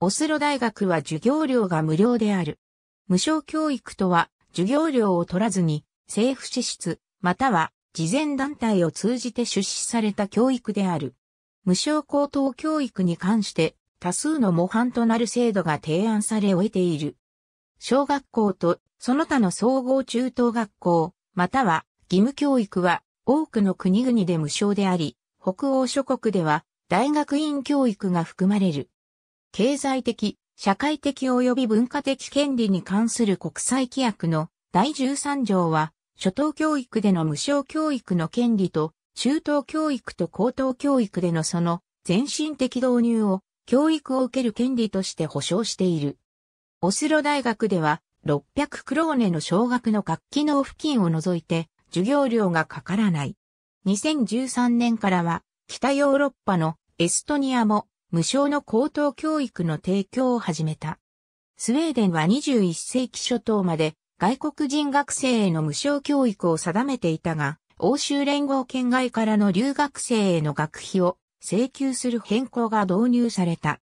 オスロ大学は授業料が無料である。無償教育とは、授業料を取らずに、政府支出、または、慈善団体を通じて出資された教育である。無償高等教育に関して、多数の模範となる制度が提案され終えている。小学校と、その他の総合中等学校、または、義務教育は、多くの国々で無償であり、北欧諸国では、大学院教育が含まれる。経済的、社会的及び文化的権利に関する国際規約の第13条は、初等教育での無償教育の権利と、中等教育と高等教育でのその全身的導入を教育を受ける権利として保障している。オスロ大学では600クローネの小学の学期の付近を除いて授業料がかからない。2013年からは北ヨーロッパのエストニアも無償の高等教育の提供を始めた。スウェーデンは21世紀初頭まで外国人学生への無償教育を定めていたが、欧州連合圏外からの留学生への学費を請求する変更が導入された。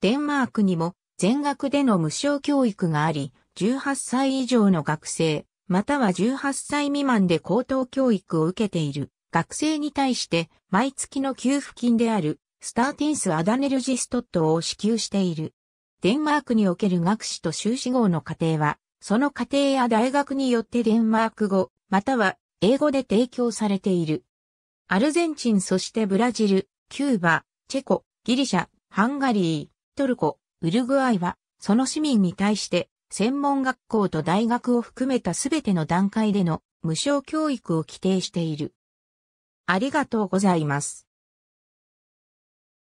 デンマークにも全学での無償教育があり、18歳以上の学生、または18歳未満で高等教育を受けている学生に対して毎月の給付金であるスターティンス・アダネルジストットを支給している。デンマークにおける学士と修士号の課程は、その課程や大学によってデンマーク語、または英語で提供されている。アルゼンチンそしてブラジル、キューバ、チェコ、ギリシャ、ハンガリー、トルコ、ウルグアイは、その市民に対して、専門学校と大学を含めたすべての段階での無償教育を規定している。ありがとうございます。